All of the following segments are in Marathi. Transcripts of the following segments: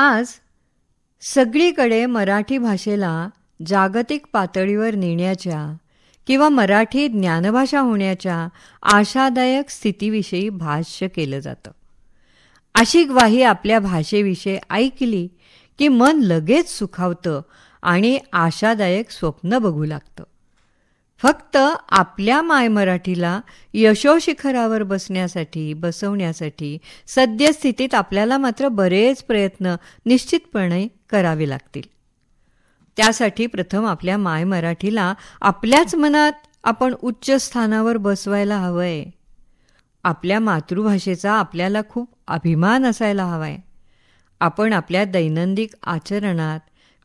आज सगळीकडे मराठी भाषेला जागतिक पातळीवर नेण्याच्या किंवा मराठी ज्ञानभाषा होण्याच्या आशादायक स्थितीविषयी भाष्य केलं जातं अशी ग्वाही आपल्या भाषेविषयी ऐकली की मन लगेच सुखावतं आणि आशादायक स्वप्न बघू लागतं फक्त आपल्या माय मराठीला यशोशिखरावर बसण्यासाठी बसवण्यासाठी सद्यस्थितीत आपल्याला मात्र बरेच प्रयत्न निश्चितपणे करावे लागतील त्यासाठी प्रथम आपल्या माय मराठीला आपल्याच मनात आपण उच्च स्थानावर बसवायला हवंय आपल्या मातृभाषेचा आपल्याला खूप अभिमान असायला हवाय आपण आपल्या दैनंदिन आचरणात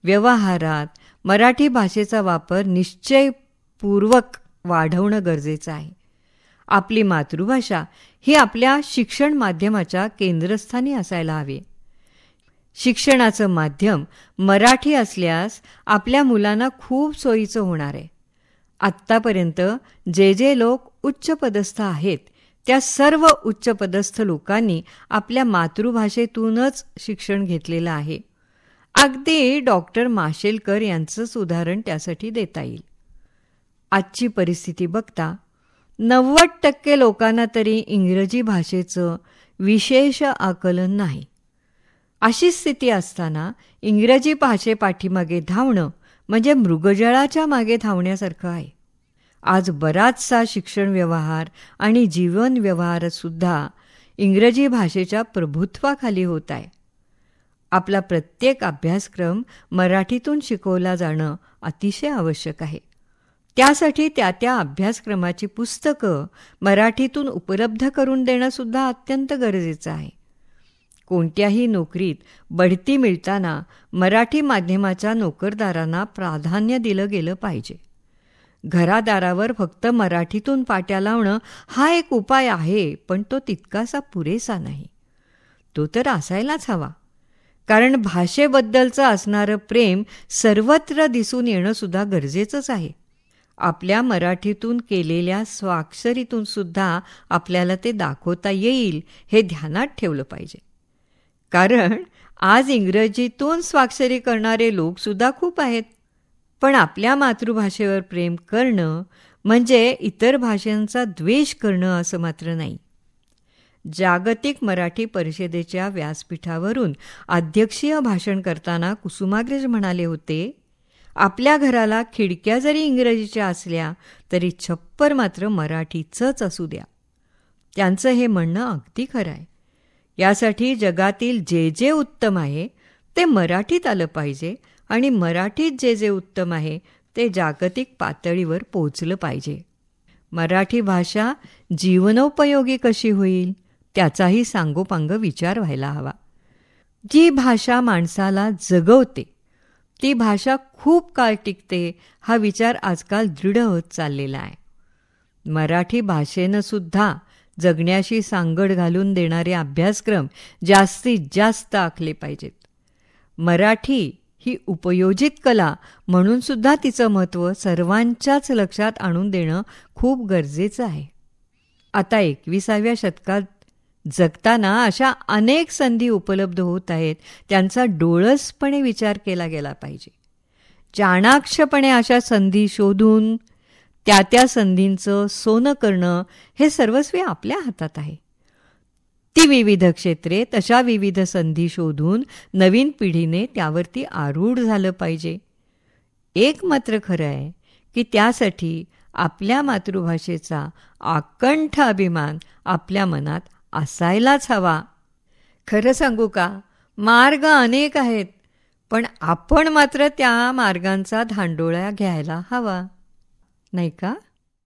व्यवहारात मराठी भाषेचा वापर निश्चय पूर्वक वाढवणं गरजेचं आहे आपली मातृभाषा ही आपल्या शिक्षण माध्यमाच्या केंद्रस्थानी असायला हवी शिक्षणाचं माध्यम मराठी असल्यास आपल्या मुलांना खूप सोयीचं होणार आहे आत्तापर्यंत जे जे लोक उच्चपदस्थ आहेत त्या सर्व उच्चपदस्थ लोकांनी आपल्या मातृभाषेतूनच शिक्षण घेतलेलं आहे अगदी डॉक्टर माशेलकर यांचंच उदाहरण त्यासाठी देता येईल आजची परिस्थिती बघता नव्वद टक्के लोकांना तरी इंग्रजी भाषेचं विशेष आकलन नाही अशी स्थिती असताना इंग्रजी भाषे पाठीमागे धावणं म्हणजे मृगजळाच्या मागे धावण्यासारखं आहे आज बराचसा शिक्षण व्यवहार आणि जीवन व्यवहारसुद्धा इंग्रजी भाषेच्या प्रभुत्वाखाली होत आहे आपला प्रत्येक अभ्यासक्रम मराठीतून शिकवला जाणं अतिशय आवश्यक आहे त्यासाठी त्या त्या अभ्यासक्रमाची पुस्तकं मराठीतून उपलब्ध करून देणंसुद्धा अत्यंत गरजेचं आहे कोणत्याही नोकरीत बढती मिळताना मराठी माध्यमाच्या नोकरदारांना प्राधान्य दिलं गेलं पाहिजे घरादारावर फक्त मराठीतून पाट्या लावणं हा एक उपाय आहे पण तो तितकासा पुरेसा नाही तो तर असायलाच हवा कारण भाषेबद्दलचं असणारं प्रेम सर्वत्र दिसून येणंसुद्धा गरजेचंच आहे आपल्या मराठीतून केलेल्या स्वाक्षरीतून सुद्धा आपल्याला ते दाखवता येईल हे ध्यानात ठेवलं पाहिजे कारण आज इंग्रजीतून स्वाक्षरी करणारे लोकसुद्धा खूप आहेत पण आपल्या मातृभाषेवर प्रेम करणं म्हणजे इतर भाषांचा द्वेष करणं असं मात्र नाही जागतिक मराठी परिषदेच्या व्यासपीठावरून अध्यक्षीय भाषण करताना कुसुमाग्रज म्हणाले होते आपल्या घराला खिडक्या जरी इंग्रजीच्या असल्या तरी छप्पर मात्र मराठीचंच असू द्या त्यांचं हे म्हणणं अगदी खरं आहे यासाठी जगातील जे जे उत्तम आहे ते मराठीत आलं पाहिजे आणि मराठीत जे जे उत्तम आहे ते जागतिक पातळीवर पोचलं पाहिजे मराठी भाषा जीवनोपयोगी कशी होईल त्याचाही सांगोपांग विचार व्हायला हवा जी भाषा माणसाला जगवते ती भाषा खूप काळ टिकते हा विचार आजकाल दृढ होत चाललेला आहे मराठी भाषेनं सुद्धा जगण्याशी सांगड घालून देणारे अभ्यासक्रम जास्तीत जास्त आखले पाहिजेत मराठी ही उपयोजित कला म्हणून सुद्धा तिचं महत्त्व सर्वांच्याच लक्षात आणून देणं खूप गरजेचं आहे आता एकविसाव्या शतकात जगताना अशा अनेक संधी उपलब्ध होत आहेत त्यांचा डोळसपणे विचार केला गेला पाहिजे चाणाक्षपणे अशा संधी शोधून त्या त्या संधींचं सोनं करणं हे सर्वस्वी आपल्या हातात आहे ती विविध क्षेत्रे तशा विविध संधी शोधून नवीन पिढीने त्यावरती आरूढ झालं पाहिजे एक मात्र खरं आहे की त्यासाठी आपल्या मातृभाषेचा आकंठ अभिमान आपल्या मनात असायलाच हवा खरं सांगू का मार्ग अनेक आहेत पण आपण मात्र त्या मार्गांचा धांडोळ्या घ्यायला हवा नाही का